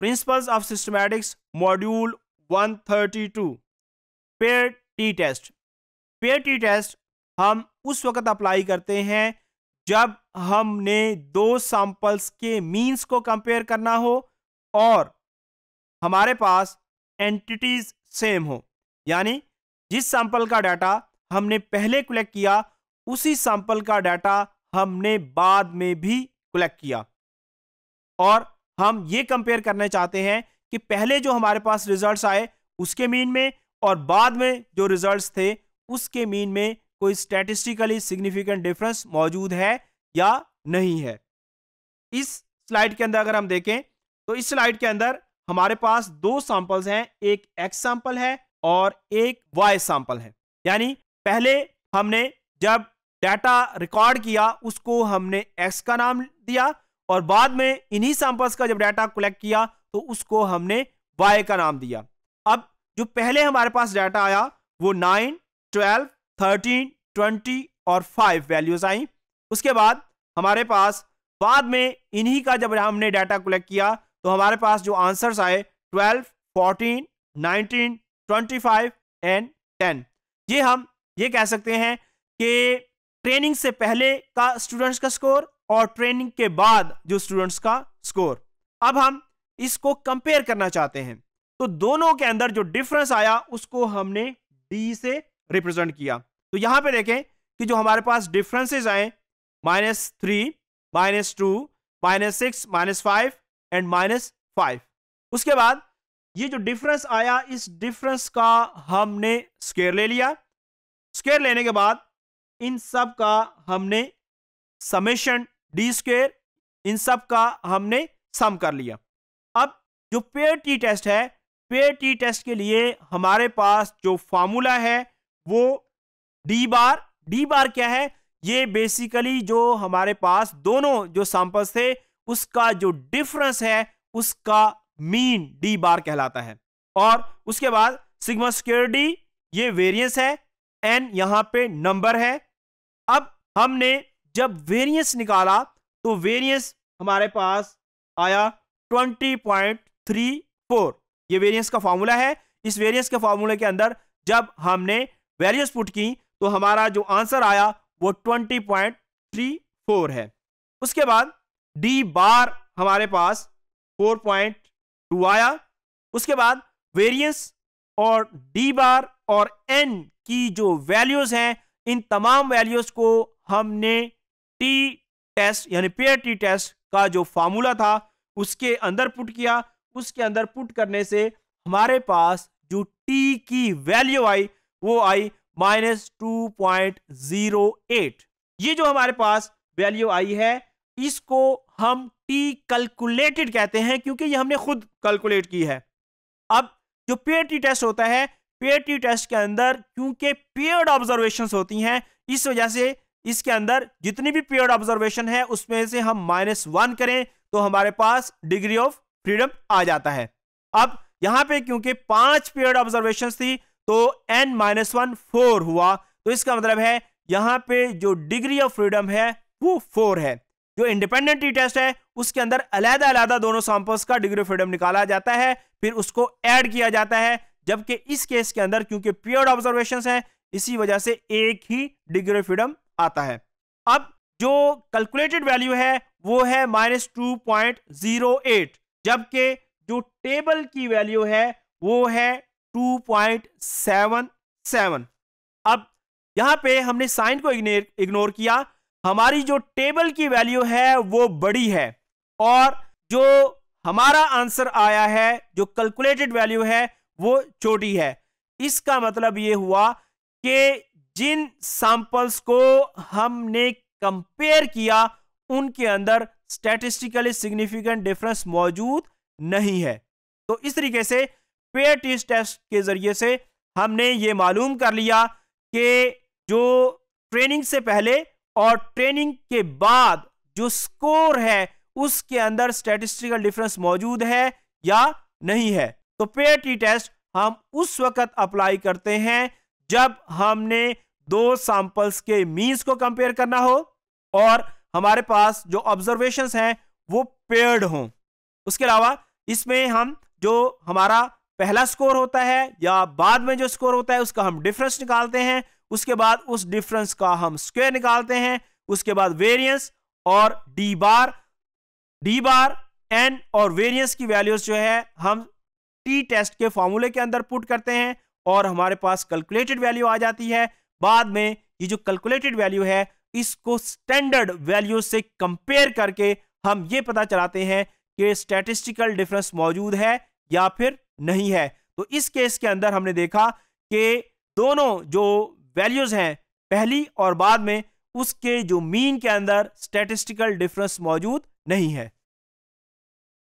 principles of systematics module 132 pair T test pair T test हम उस वक्त apply करते हैं जब हमने दो सैंपल्स के मींस को कंपेयर करना हो और हमारे पास एंटिटीज सेम हो यानी जिस सैंपल का डाटा हमने पहले कलेक्ट किया उसी सैंपल का डाटा हमने बाद में भी कलेक्ट किया और हम ये कंपेयर करने चाहते हैं कि पहले जो हमारे पास रिजल्ट्स आए उसके मीन में और बाद में जो रिजल्ट्स थे उसके मीन में कोई स्टैटिस्टिकली सिग्निफिकेंट डिफरेंस मौजूद है या नहीं है इस स्लाइड के अंदर अगर हम देखें तो इस स्लाइड के अंदर हमारे पास दो सैंपल्स हैं एक एक्स सैंपल है और एक वाई सैंपल है यानी पहले हमने जब डाटा रिकॉर्ड किया उसको हमने एक्स का नाम दिया और बाद में इन्हीं सैंपल्स का जब डाटा कलेक्ट किया तो उसको हमने वाई का नाम दिया अब जो पहले हमारे पास डाटा आया वो नाइन ट्वेल्व थर्टीन ट्वेंटी और फाइव वैल्यूज आई उसके बाद हमारे पास बाद में इन्हीं का जब हमने डाटा कलेक्ट किया तो हमारे पास जो आंसर्स आए twelve fourteen nineteen twenty five and ten ये हम ये कह सकते हैं कि ट्रेनिंग से पहले का स्टूडेंट्स का स्कोर और ट्रेनिंग के बाद जो स्टूडेंट्स का स्कोर अब हम इसको कंपेयर करना चाहते हैं तो दोनों के अंदर जो डिफरेंस आया उसको हमने डी से रिप्रेजेंट किया तो यहां पे देखें कि जो हमारे पास डिफरेंसेस आए minus three minus two minus six minus five and minus five उसके बाद ये जो डिफरेंस आया इस डिफरेंस का हमने स्केयर ले लिया स्केयर लेने के बाद इन सब का हमने समेशन डी स्क्वेयर इन सब का हमने सम कर लिया अब जो पेयर टी टेस्ट है पेयर टी टेस्ट के लिए हमारे पास जो फार्मूला है वो डी बार डी बार क्या है ये बेसिकली जो हमारे पास दोनों जो सैंपल्स थे उसका जो डिफरेंस है उसका मीन डी बार कहलाता है और उसके बाद सिग्मा स्क्र डी ये वेरिएंस है एन यहाँ पे नंबर है अब हमने जब वेरियंस निकाला तो वेरियंस हमारे पास आया 20.34 ये वेरियंस का फॉर्मूला है इस वेरियंस के फॉर्मूले के अंदर जब हमने वैल्यूज पुट की तो हमारा जो आंसर आया वो 20.34 है उसके बाद डी बार हमारे पास 4.2 आया उसके बाद वेरियंस और डी बार और एन की जो वैल्यूज हैं इन तमाम वैल्यूज को हमने टी टेस्ट यानी पेयर टी टेस्ट का जो फार्मूला था उसके अंदर पुट किया उसके अंदर पुट करने से हमारे पास जो टी की वैल्यू आई वो आई minus two point zero eight ये जो हमारे पास वैल्यू आई है इसको हम टी कैलकुलेटेड कहते हैं क्योंकि ये हमने खुद कैलकुलेट की है अब जो पेयर टी टेस्ट होता है पेयर टी टेस्ट के अंदर क्योंकि पेयर्ड ऑब्जर्वेशन होती हैं इस वजह से इसके अंदर जितनी भी पीरियड ऑब्जर्वेशन है उसमें से हम माइनस वन करें तो हमारे पास डिग्री ऑफ फ्रीडम आ जाता है अब यहां पे क्योंकि पांच पीरियड ऑब्जर्वेशन थी तो एन माइनस वन फोर हुआ तो इसका मतलब है यहां पे जो डिग्री ऑफ फ्रीडम है वो फोर है जो इंडिपेंडेंट टी टेस्ट है उसके अंदर अलहदा अलहदा दोनों सैंपल्स का डिग्री ऑफ फ्रीडम निकाला जाता है फिर उसको एड किया जाता है जबकि इस केस के अंदर क्योंकि पीरियड ऑब्जर्वेशन है इसी वजह से एक ही डिग्री ऑफ फ्रीडम आता है अब जो कैलकुलेटेड वैल्यू है वो है minus two point zero eight जबकि जो टेबल की वैल्यू है वो है टू पॉइंट सेवन सेवन अब यहां पे हमने साइन को इग्नोर किया हमारी जो टेबल की वैल्यू है वो बड़ी है और जो हमारा आंसर आया है जो कैलकुलेटेड वैल्यू है वो छोटी है इसका मतलब ये हुआ कि जिन सैंपल्स को हमने कंपेयर किया उनके अंदर स्टैटिस्टिकली सिग्निफिकेंट डिफरेंस मौजूद नहीं है तो इस तरीके से पेयर टेस्ट टेस्ट के जरिए से हमने ये मालूम कर लिया कि जो ट्रेनिंग से पहले और ट्रेनिंग के बाद जो स्कोर है उसके अंदर स्टैटिस्टिकल डिफरेंस मौजूद है या नहीं है तो पेयर टी टेस्ट हम उस वक्त अप्लाई करते हैं जब हमने दो सैंपल्स के मीन्स को कंपेयर करना हो और हमारे पास जो ऑब्जर्वेशन हैं वो पेयर्ड हों उसके अलावा इसमें हम जो हमारा पहला स्कोर होता है या बाद में जो स्कोर होता है उसका हम डिफरेंस निकालते हैं उसके बाद उस डिफरेंस का हम स्क्वेयर निकालते हैं उसके बाद वेरियंस और D bar D bar N और वेरियंस की वैल्यूज जो है हम टी टेस्ट के फॉर्मूले के अंदर पुट करते हैं और हमारे पास कैलकुलेटेड वैल्यू आ जाती है बाद में ये जो कैलकुलेटेड वैल्यू है इसको स्टैंडर्ड वैल्यू से कंपेयर करके हम ये पता चलाते हैं कि स्टैटिस्टिकल डिफरेंस मौजूद है या फिर नहीं है तो इस केस के अंदर हमने देखा कि दोनों जो वैल्यूज़ हैं पहली और बाद में उसके जो मीन के अंदर स्टैटिस्टिकल डिफरेंस मौजूद नहीं है